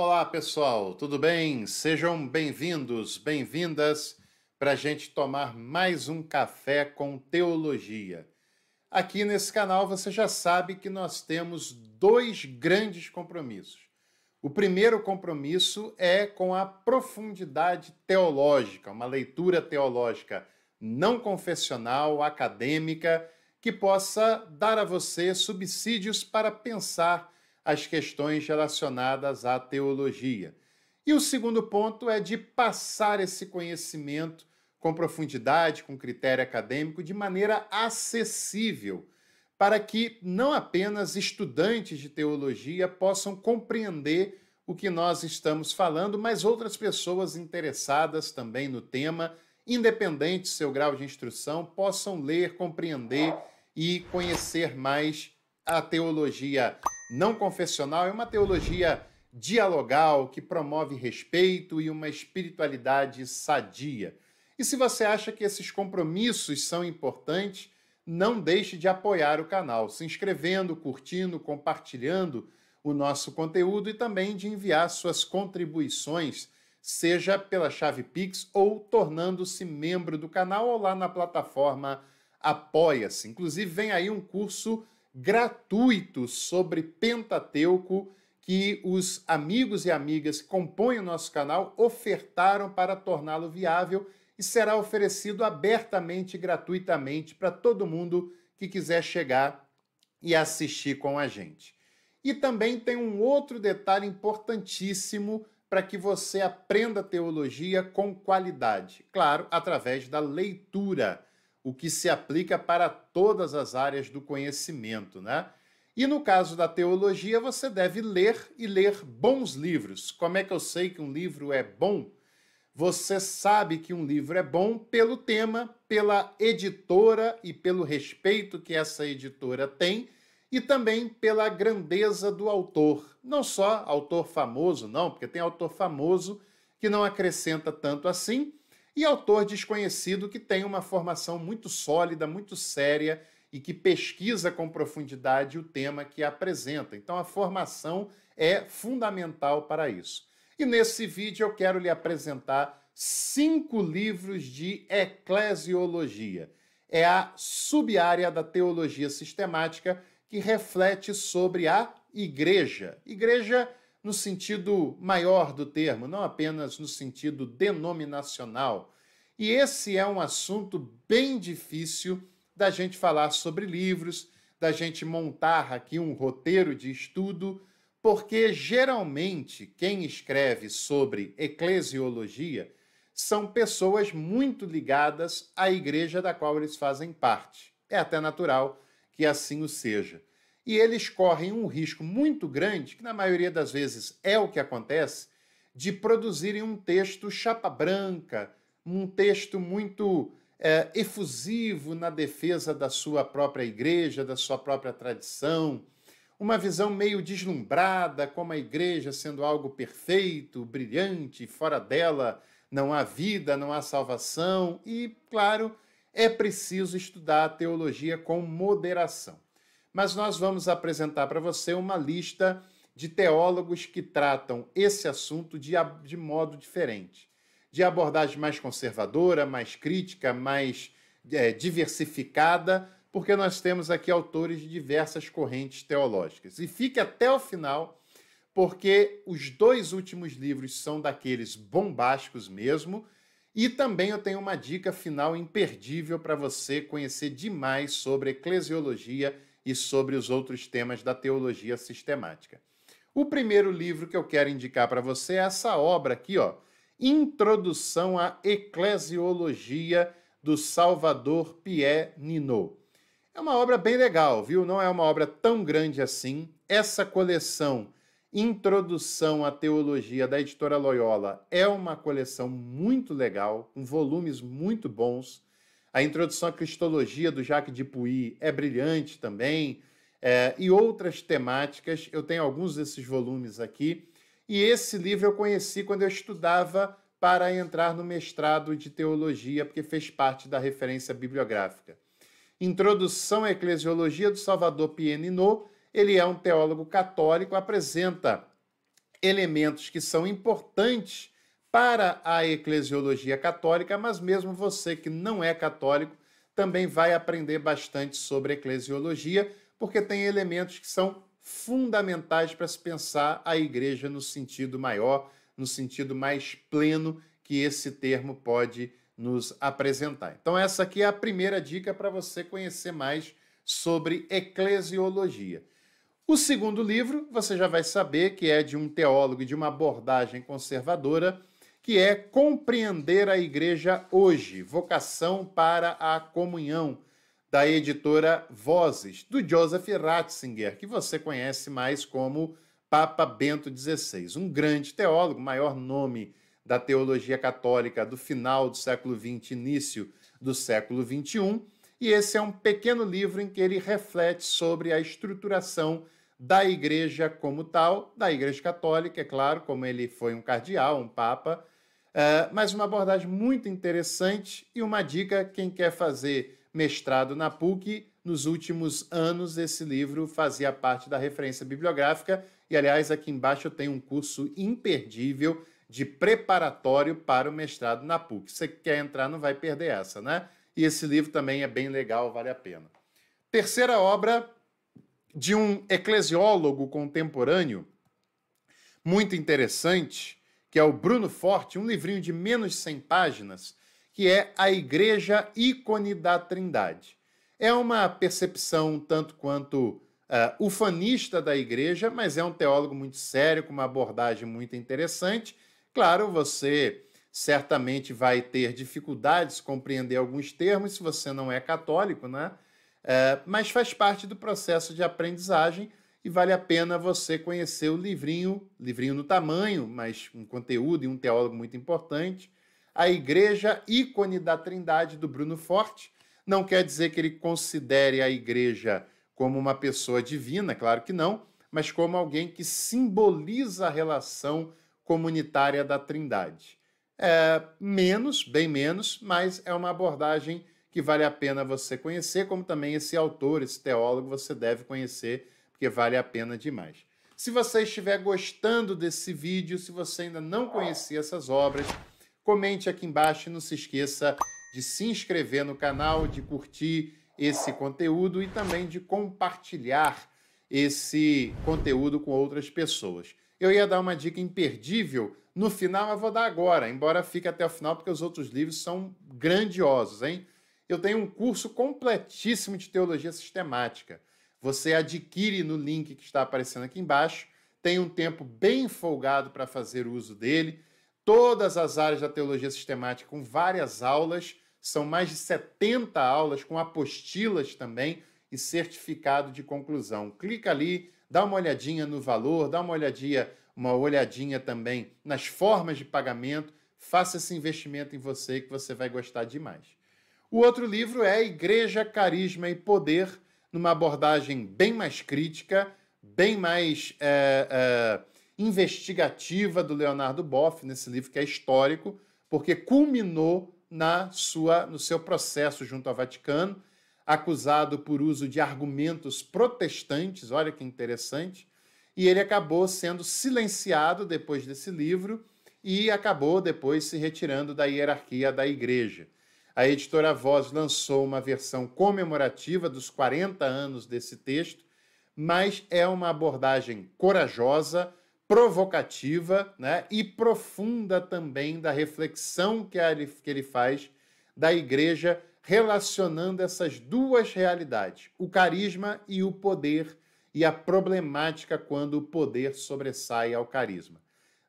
Olá, pessoal, tudo bem? Sejam bem-vindos, bem-vindas para a gente tomar mais um café com teologia. Aqui nesse canal você já sabe que nós temos dois grandes compromissos. O primeiro compromisso é com a profundidade teológica, uma leitura teológica não confessional, acadêmica, que possa dar a você subsídios para pensar as questões relacionadas à teologia. E o segundo ponto é de passar esse conhecimento com profundidade, com critério acadêmico, de maneira acessível, para que não apenas estudantes de teologia possam compreender o que nós estamos falando, mas outras pessoas interessadas também no tema, independente do seu grau de instrução, possam ler, compreender e conhecer mais a teologia não confessional é uma teologia dialogal que promove respeito e uma espiritualidade sadia. E se você acha que esses compromissos são importantes, não deixe de apoiar o canal, se inscrevendo, curtindo, compartilhando o nosso conteúdo e também de enviar suas contribuições, seja pela chave Pix ou tornando-se membro do canal ou lá na plataforma Apoia-se. Inclusive, vem aí um curso gratuito sobre Pentateuco que os amigos e amigas que compõem o nosso canal ofertaram para torná-lo viável e será oferecido abertamente, gratuitamente para todo mundo que quiser chegar e assistir com a gente. E também tem um outro detalhe importantíssimo para que você aprenda teologia com qualidade, claro, através da leitura o que se aplica para todas as áreas do conhecimento, né? E no caso da teologia, você deve ler e ler bons livros. Como é que eu sei que um livro é bom? Você sabe que um livro é bom pelo tema, pela editora e pelo respeito que essa editora tem e também pela grandeza do autor. Não só autor famoso, não, porque tem autor famoso que não acrescenta tanto assim, e autor desconhecido que tem uma formação muito sólida, muito séria e que pesquisa com profundidade o tema que apresenta. Então, a formação é fundamental para isso. E nesse vídeo eu quero lhe apresentar cinco livros de eclesiologia. É a subárea da teologia sistemática que reflete sobre a igreja. Igreja no sentido maior do termo, não apenas no sentido denominacional. E esse é um assunto bem difícil da gente falar sobre livros, da gente montar aqui um roteiro de estudo, porque geralmente quem escreve sobre eclesiologia são pessoas muito ligadas à igreja da qual eles fazem parte. É até natural que assim o seja e eles correm um risco muito grande, que na maioria das vezes é o que acontece, de produzirem um texto chapa branca, um texto muito é, efusivo na defesa da sua própria igreja, da sua própria tradição, uma visão meio deslumbrada, como a igreja sendo algo perfeito, brilhante, fora dela não há vida, não há salvação, e, claro, é preciso estudar a teologia com moderação mas nós vamos apresentar para você uma lista de teólogos que tratam esse assunto de, de modo diferente. De abordagem mais conservadora, mais crítica, mais é, diversificada, porque nós temos aqui autores de diversas correntes teológicas. E fique até o final, porque os dois últimos livros são daqueles bombásticos mesmo. E também eu tenho uma dica final imperdível para você conhecer demais sobre eclesiologia e sobre os outros temas da teologia sistemática. O primeiro livro que eu quero indicar para você é essa obra aqui, ó, Introdução à Eclesiologia do Salvador Pierre Ninot. É uma obra bem legal, viu? Não é uma obra tão grande assim. Essa coleção Introdução à Teologia da editora Loyola é uma coleção muito legal, com volumes muito bons. A introdução à Cristologia do Jacques Dupuy é brilhante também, é, e outras temáticas. Eu tenho alguns desses volumes aqui. E esse livro eu conheci quando eu estudava para entrar no mestrado de teologia, porque fez parte da referência bibliográfica. Introdução à Eclesiologia do Salvador Pienino. Ele é um teólogo católico, apresenta elementos que são importantes para a eclesiologia católica, mas mesmo você que não é católico também vai aprender bastante sobre eclesiologia, porque tem elementos que são fundamentais para se pensar a igreja no sentido maior, no sentido mais pleno que esse termo pode nos apresentar. Então, essa aqui é a primeira dica para você conhecer mais sobre eclesiologia. O segundo livro, você já vai saber que é de um teólogo e de uma abordagem conservadora, que é Compreender a Igreja Hoje, Vocação para a Comunhão, da editora Vozes, do Joseph Ratzinger, que você conhece mais como Papa Bento XVI, um grande teólogo, maior nome da teologia católica do final do século XX, início do século XXI, e esse é um pequeno livro em que ele reflete sobre a estruturação da igreja como tal, da igreja católica, é claro, como ele foi um cardeal, um papa, Uh, mas uma abordagem muito interessante e uma dica: quem quer fazer mestrado na PUC, nos últimos anos esse livro fazia parte da referência bibliográfica. E aliás, aqui embaixo eu tenho um curso imperdível de preparatório para o mestrado na PUC. Você quer entrar, não vai perder essa, né? E esse livro também é bem legal, vale a pena. Terceira obra de um eclesiólogo contemporâneo, muito interessante, que é o Bruno Forte, um livrinho de menos 100 páginas, que é A Igreja Ícone da Trindade. É uma percepção tanto quanto uh, ufanista da igreja, mas é um teólogo muito sério, com uma abordagem muito interessante. Claro, você certamente vai ter dificuldades compreender alguns termos se você não é católico, né? Uh, mas faz parte do processo de aprendizagem e vale a pena você conhecer o livrinho, livrinho no tamanho, mas um conteúdo e um teólogo muito importante, A Igreja Ícone da Trindade, do Bruno Forte. Não quer dizer que ele considere a igreja como uma pessoa divina, claro que não, mas como alguém que simboliza a relação comunitária da Trindade. É, menos, bem menos, mas é uma abordagem que vale a pena você conhecer, como também esse autor, esse teólogo, você deve conhecer porque vale a pena demais. Se você estiver gostando desse vídeo, se você ainda não conhecia essas obras, comente aqui embaixo e não se esqueça de se inscrever no canal, de curtir esse conteúdo e também de compartilhar esse conteúdo com outras pessoas. Eu ia dar uma dica imperdível no final, mas vou dar agora, embora fique até o final, porque os outros livros são grandiosos, hein? Eu tenho um curso completíssimo de teologia sistemática. Você adquire no link que está aparecendo aqui embaixo. Tem um tempo bem folgado para fazer uso dele. Todas as áreas da teologia sistemática com várias aulas, são mais de 70 aulas com apostilas também e certificado de conclusão. Clica ali, dá uma olhadinha no valor, dá uma olhadinha, uma olhadinha também nas formas de pagamento. Faça esse investimento em você que você vai gostar demais. O outro livro é Igreja, Carisma e Poder numa abordagem bem mais crítica, bem mais é, é, investigativa do Leonardo Boff, nesse livro que é histórico, porque culminou na sua, no seu processo junto ao Vaticano, acusado por uso de argumentos protestantes, olha que interessante, e ele acabou sendo silenciado depois desse livro e acabou depois se retirando da hierarquia da igreja a editora Voz lançou uma versão comemorativa dos 40 anos desse texto, mas é uma abordagem corajosa, provocativa né, e profunda também da reflexão que, que ele faz da igreja relacionando essas duas realidades, o carisma e o poder, e a problemática quando o poder sobressai ao carisma.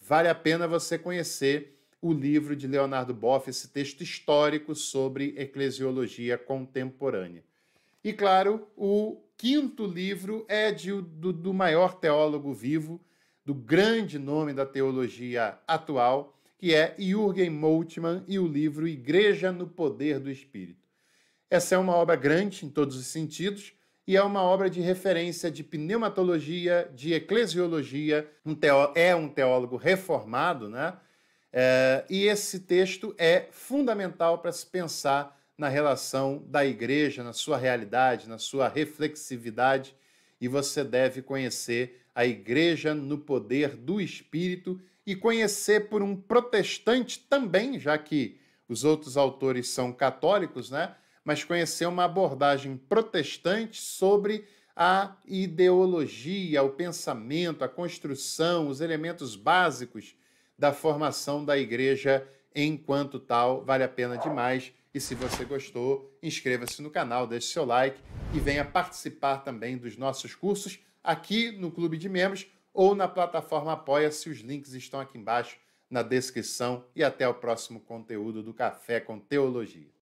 Vale a pena você conhecer o livro de Leonardo Boff, esse texto histórico sobre eclesiologia contemporânea. E, claro, o quinto livro é de, do, do maior teólogo vivo, do grande nome da teologia atual, que é Jürgen Moltmann e o livro Igreja no Poder do Espírito. Essa é uma obra grande em todos os sentidos e é uma obra de referência de pneumatologia, de eclesiologia. Um é um teólogo reformado, né? É, e esse texto é fundamental para se pensar na relação da igreja, na sua realidade, na sua reflexividade, e você deve conhecer a igreja no poder do Espírito e conhecer por um protestante também, já que os outros autores são católicos, né? Mas conhecer uma abordagem protestante sobre a ideologia, o pensamento, a construção, os elementos básicos da formação da igreja enquanto tal. Vale a pena demais. E se você gostou, inscreva-se no canal, deixe seu like e venha participar também dos nossos cursos aqui no Clube de Membros ou na plataforma Apoia-se. Os links estão aqui embaixo na descrição e até o próximo conteúdo do Café com Teologia.